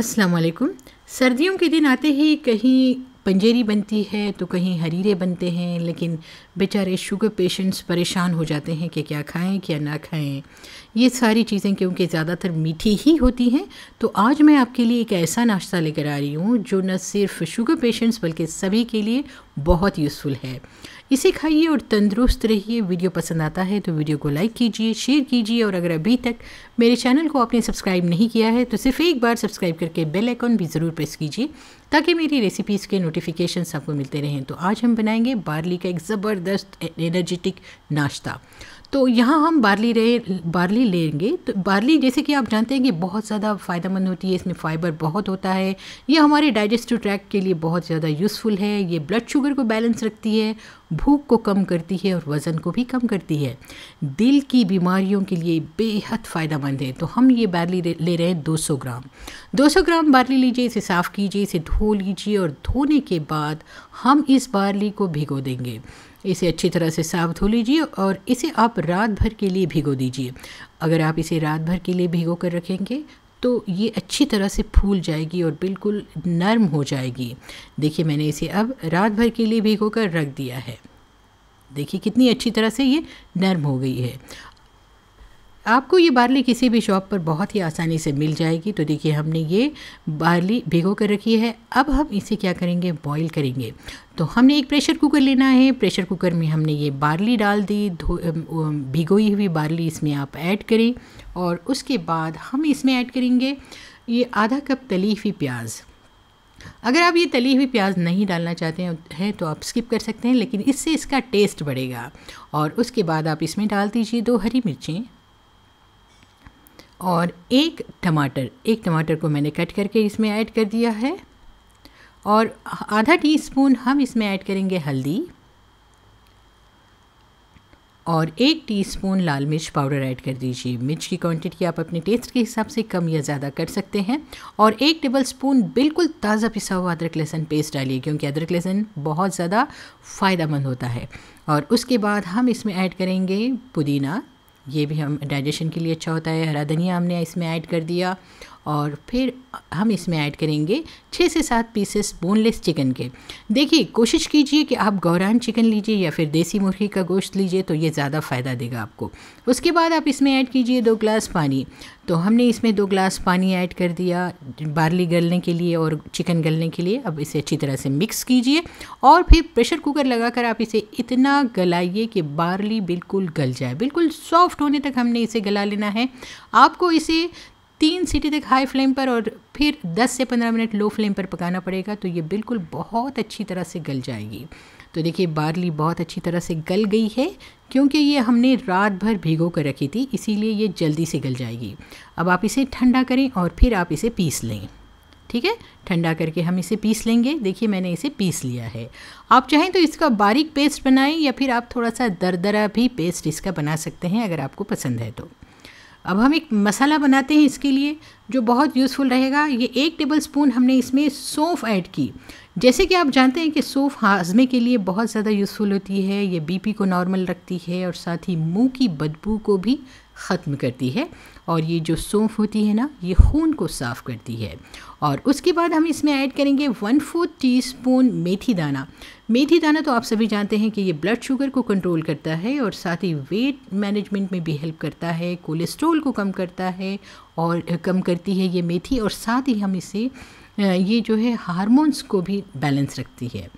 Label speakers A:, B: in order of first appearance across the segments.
A: अस्सलाम वालेकुम सर्दियों के दिन आते ही कहीं पंजेरी बनती है तो कहीं हरीरे बनते हैं लेकिन बेचारे शुगर पेशेंट्स परेशान हो जाते हैं कि क्या खाएं क्या ना खाएं ये सारी चीज़ें क्योंकि ज़्यादातर मीठी ही होती हैं तो आज मैं आपके लिए एक ऐसा नाश्ता लेकर आ रही हूँ जो न सिर्फ शुगर पेशेंट्स बल्कि सभी के लिए बहुत यूज़फुल है इसे खाइए और तंदुरुस्त रहिए वीडियो पसंद आता है तो वीडियो को लाइक कीजिए शेयर कीजिए और अगर अभी तक मेरे चैनल को आपने सब्सक्राइब नहीं किया है तो सिर्फ एक बार सब्सक्राइब करके बेल आइकॉन भी ज़रूर प्रेस कीजिए ताकि मेरी रेसिपीज़ के नोटिफिकेशन आपको मिलते रहें तो आज हम बनाएंगे बार्ली का एक ज़बरदस्त एनर्जेटिक नाश्ता तो यहाँ हम बार्ली रहे बार्ली लेंगे तो बार्ली जैसे कि आप जानते हैं कि बहुत ज़्यादा फ़ायदेमंद होती है इसमें फाइबर बहुत होता है ये हमारे डाइजेस्टिव ट्रैक के लिए बहुत ज़्यादा यूज़फुल है ये ब्लड शुगर को बैलेंस रखती है भूख को कम करती है और वज़न को भी कम करती है दिल की बीमारियों के लिए बेहद फ़ायदेमंद है तो हम ये बार्ली ले रहे हैं 200 ग्राम 200 ग्राम बार्ली लीजिए इसे साफ़ कीजिए इसे धो लीजिए और धोने के बाद हम इस बार्ली को भिगो देंगे इसे अच्छी तरह से साफ धो लीजिए और इसे आप रात भर के लिए भिगो दीजिए अगर आप इसे रात भर के लिए भिगो कर रखेंगे तो ये अच्छी तरह से फूल जाएगी और बिल्कुल नरम हो जाएगी देखिए मैंने इसे अब रात भर के लिए भिगो कर रख दिया है देखिए कितनी अच्छी तरह से ये नरम हो गई है आपको ये बार्ली किसी भी शॉप पर बहुत ही आसानी से मिल जाएगी तो देखिए हमने ये बार्ली भिगो कर रखी है अब हम इसे क्या करेंगे बॉईल करेंगे तो हमने एक प्रेशर कुकर लेना है प्रेशर कुकर में हमने ये बार्ली डाल दी भिगोई हुई बार्ली इसमें आप ऐड करें और उसके बाद हम इसमें ऐड करेंगे ये आधा कप तली हुई प्याज़ अगर आप ये तली हुई प्याज नहीं डालना चाहते हैं तो आप स्किप कर सकते हैं लेकिन इससे इसका टेस्ट बढ़ेगा और उसके बाद आप इसमें डाल दीजिए दो हरी मिर्चें और एक टमाटर एक टमाटर को मैंने कट करके इसमें ऐड कर दिया है और आधा टी स्पून हम इसमें ऐड करेंगे हल्दी और एक टीस्पून लाल मिर्च पाउडर ऐड कर दीजिए मिर्च की क्वांटिटी आप अपने टेस्ट के हिसाब से कम या ज़्यादा कर सकते हैं और एक टेबल स्पून बिल्कुल ताज़ा पिसा हुआ अदरक लहसुन पेस्ट डालिए क्योंकि अदरक लहसुन बहुत ज़्यादा फ़ायदा होता है और उसके बाद हम इसमें ऐड करेंगे पुदीना ये भी हम डाइजेशन के लिए अच्छा होता है हरा धनिया हमने इसमें ऐड कर दिया और फिर हम इसमें ऐड करेंगे छः से सात पीसेस बोनलेस चिकन के देखिए कोशिश कीजिए कि आप गौरान चिकन लीजिए या फिर देसी मुर्गी का गोश्त लीजिए तो ये ज़्यादा फ़ायदा देगा आपको उसके बाद आप इसमें ऐड कीजिए दो ग्लास पानी तो हमने इसमें दो ग्लास पानी ऐड कर दिया बार्ली गलने के लिए और चिकन गलने के लिए अब इसे अच्छी तरह से मिक्स कीजिए और फिर प्रेशर कुकर लगाकर आप इसे इतना गलाइए कि बार्ली बिल्कुल गल जाए बिल्कुल सॉफ्ट होने तक हमने इसे गला लेना है आपको इसे तीन सीटी तक हाई फ्लेम पर और फिर 10 से 15 मिनट लो फ्लेम पर पकाना पड़ेगा तो ये बिल्कुल बहुत अच्छी तरह से गल जाएगी तो देखिए बार्ली बहुत अच्छी तरह से गल गई है क्योंकि ये हमने रात भर भिगो कर रखी थी इसीलिए ये जल्दी से गल जाएगी अब आप इसे ठंडा करें और फिर आप इसे पीस लें ठीक है ठंडा करके हम इसे पीस लेंगे देखिए मैंने इसे पीस लिया है आप चाहें तो इसका बारीक पेस्ट बनाएं या फिर आप थोड़ा सा दरदरा भी पेस्ट इसका बना सकते हैं अगर आपको पसंद है तो अब हम एक मसाला बनाते हैं इसके लिए जो बहुत यूज़फुल रहेगा ये एक टेबल स्पून हमने इसमें सौंफ ऐड की जैसे कि आप जानते हैं कि सौंफ हाजमे के लिए बहुत ज़्यादा यूज़फुल होती है ये बीपी को नॉर्मल रखती है और साथ ही मुंह की बदबू को भी ख़त्म करती है और ये जो सौंफ होती है ना ये खून को साफ़ करती है और उसके बाद हम इसमें ऐड करेंगे वन फोर्थ टी स्पून मेथी दाना मेथी दाना तो आप सभी जानते हैं कि ये ब्लड शुगर को कंट्रोल करता है और साथ ही वेट मैनेजमेंट में भी हेल्प करता है कोलेस्ट्रोल को कम करता है और कम करती है ये मेथी और साथ ही हम इसे ये जो है हारमोन्स को भी बैलेंस रखती है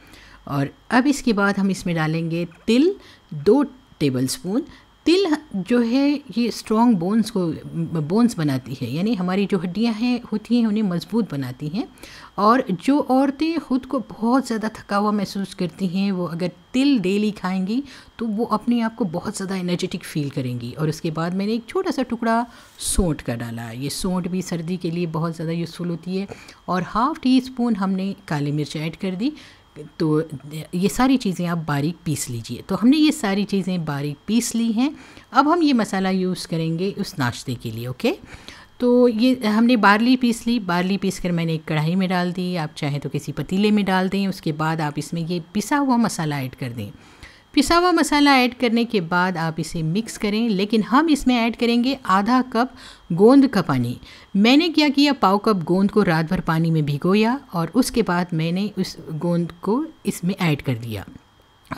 A: और अब इसके बाद हम इसमें डालेंगे तिल दो टेबल स्पून तिल जो है ये स्ट्रॉन्ग बोन्स को बोन्स बनाती है यानी हमारी जो हड्डियां हैं होती हैं उन्हें मजबूत बनाती हैं और जो औरतें ख़ुद को बहुत ज़्यादा थका हुआ महसूस करती हैं वो अगर तिल डेली खाएंगी तो वो अपने आप को बहुत ज़्यादा एनर्जेटिक फील करेंगी और उसके बाद मैंने एक छोटा सा टुकड़ा सोंठ का डाला ये सोंठ भी सर्दी के लिए बहुत ज़्यादा यूज़फुल होती है और हाफ़ टी स्पून हमने काली मिर्च ऐड कर दी तो ये सारी चीज़ें आप बारीक पीस लीजिए तो हमने ये सारी चीज़ें बारीक पीस ली हैं अब हम ये मसाला यूज़ करेंगे उस नाश्ते के लिए ओके तो ये हमने बारली पीस ली बारली पीस कर मैंने एक कढ़ाई में डाल दी आप चाहें तो किसी पतीले में डाल दें उसके बाद आप इसमें ये पिसा हुआ मसाला ऐड कर दें पिसा हुआ मसाला ऐड करने के बाद आप इसे मिक्स करें लेकिन हम इसमें ऐड करेंगे आधा कप गोंद का पानी मैंने क्या किया पाव कप गोंद को रात भर पानी में भिगोया और उसके बाद मैंने उस गोंद को इसमें ऐड कर दिया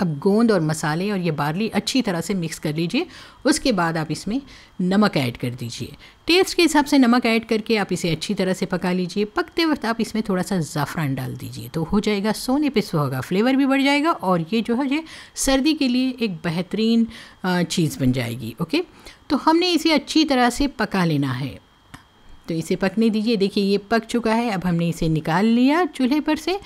A: अब गोंद और मसाले और ये बार्ली अच्छी तरह से मिक्स कर लीजिए उसके बाद आप इसमें नमक ऐड कर दीजिए टेस्ट के हिसाब से नमक ऐड करके आप इसे अच्छी तरह से पका लीजिए पकते वक्त आप इसमें थोड़ा सा ज़ाफ़रान डाल दीजिए तो हो जाएगा सोने पे सुहागा फ्लेवर भी बढ़ जाएगा और ये जो है ये सर्दी के लिए एक बेहतरीन चीज़ बन जाएगी ओके तो हमने इसे अच्छी तरह से पका लेना है तो इसे पकने दीजिए देखिए ये पक चुका है अब हमने इसे निकाल लिया चूल्हे पर से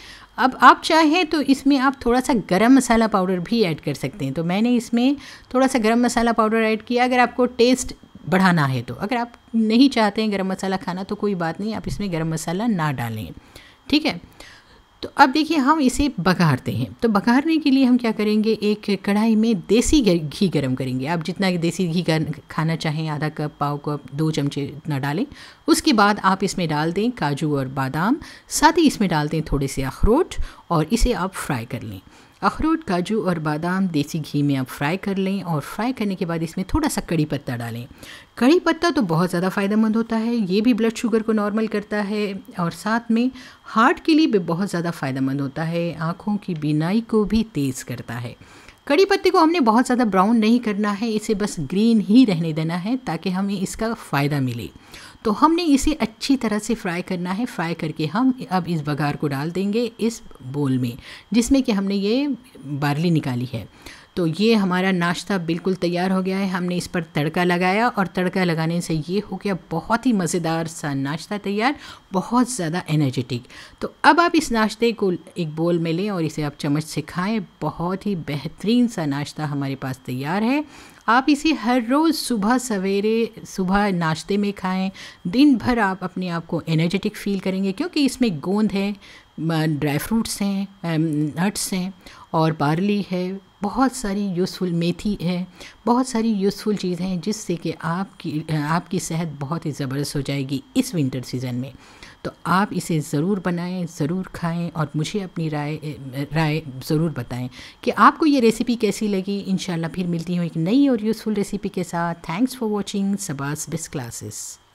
A: अब आप चाहें तो इसमें आप थोड़ा सा गरम मसाला पाउडर भी ऐड कर सकते हैं तो मैंने इसमें थोड़ा सा गरम मसाला पाउडर ऐड किया अगर आपको टेस्ट बढ़ाना है तो अगर आप नहीं चाहते हैं गर्म मसाला खाना तो कोई बात नहीं आप इसमें गर्म मसाला ना डालें ठीक है तो अब देखिए हम इसे बघारते हैं तो बघारने के लिए हम क्या करेंगे एक कढ़ाई में देसी घी गर्म करेंगे आप जितना देसी घी खाना चाहें आधा कप पाव कप दो चमचे इतना डालें उसके बाद आप इसमें डाल दें काजू और बादाम साथ ही इसमें डाल दें थोड़े से अखरोट और इसे आप फ्राई कर लें अखरोट काजू और बादाम देसी घी में आप फ्राई कर लें और फ्राई करने के बाद इसमें थोड़ा सा कड़ी पत्ता डालें कड़ी पत्ता तो बहुत ज़्यादा फ़ायदेमंद होता है ये भी ब्लड शुगर को नॉर्मल करता है और साथ में हार्ट के लिए भी बहुत ज़्यादा फ़ायदेमंद होता है आँखों की बीनाई को भी तेज़ करता है कड़ी पत्ते को हमने बहुत ज़्यादा ब्राउन नहीं करना है इसे बस ग्रीन ही रहने देना है ताकि हमें इसका फ़ायदा मिले तो हमने इसे अच्छी तरह से फ्राई करना है फ्राई करके हम अब इस बघार को डाल देंगे इस बोल में जिसमें कि हमने ये बार्ली निकाली है तो ये हमारा नाश्ता बिल्कुल तैयार हो गया है हमने इस पर तड़का लगाया और तड़का लगाने से ये हो गया बहुत ही मज़ेदार सा नाश्ता तैयार बहुत ज़्यादा एनर्जेटिक तो अब आप इस नाश्ते को एक बोल में लें और इसे आप चम्मच से खाएं बहुत ही बेहतरीन सा नाश्ता हमारे पास तैयार है आप इसे हर रोज़ सुबह सवेरे सुबह नाश्ते में खाएं दिन भर आप अपने आप को एनर्जेटिक फील करेंगे क्योंकि इसमें गोंद है ड्राई फ्रूट्स हैं नट्स हैं और बार्ली है बहुत सारी यूज़फुल मेथी है बहुत सारी यूज़फुल चीज़ें हैं जिससे कि आपकी आपकी सेहत बहुत ही ज़बरदस्त हो जाएगी इस विंटर सीज़न में तो आप इसे ज़रूर बनाएं ज़रूर खाएं और मुझे अपनी राय राय ज़रूर बताएं कि आपको ये रेसिपी कैसी लगी इन फिर मिलती हूँ एक नई और यूज़फुल रेसिपी के साथ थैंक्स फॉर वॉचिंग सबास बेस्ट क्लासेस